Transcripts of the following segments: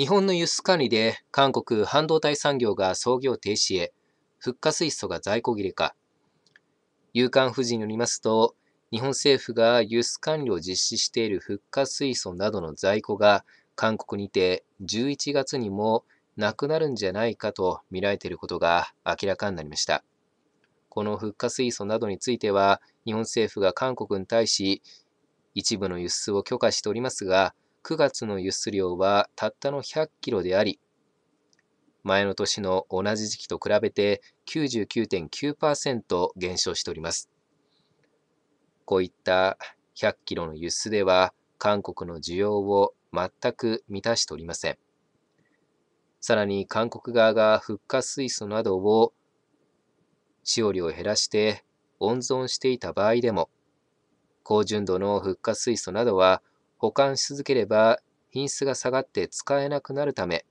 日本の輸出管理で韓国半導体産業が操業停止へ、復活水素が在庫切れか。有刊富士によりますと、日本政府が輸出管理を実施している復活水素などの在庫が韓国にて11月にもなくなるんじゃないかと見られていることが明らかになりました。この復活水素などについては、日本政府が韓国に対し一部の輸出を許可しておりますが、9月の輸出量はたったの100キロであり、前の年の同じ時期と比べて99.9%減少しております。こういった100キロの輸出では、韓国の需要を全く満たしておりません。さらに韓国側が復活水素などを使用量を減らして温存していた場合でも、高純度の復活水素などは保管し続ければ品質が下がって使えなくなるため、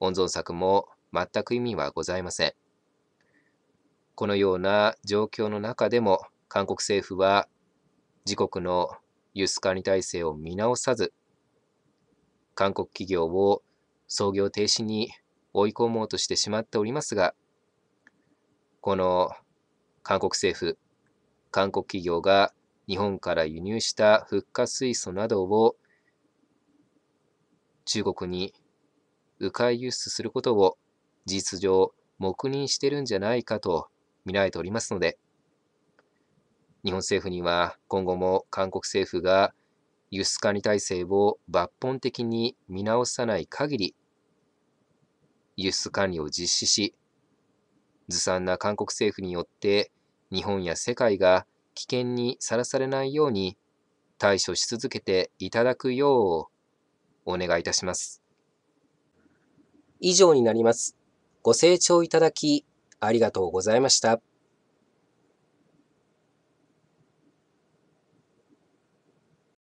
温存策も全く意味はございません。このような状況の中でも、韓国政府は自国の輸出管理体制を見直さず、韓国企業を操業停止に追い込もうとしてしまっておりますが、この韓国政府、韓国企業が日本から輸入した復活水素などを中国に迂回輸出することを事実上黙認してるんじゃないかと見られておりますので、日本政府には今後も韓国政府が輸出管理体制を抜本的に見直さない限り、輸出管理を実施し、ずさんな韓国政府によって日本や世界が危険にさらされないように対処し続けていただくようお願いいたします。以上になります。ご清聴いただきありがとうございました。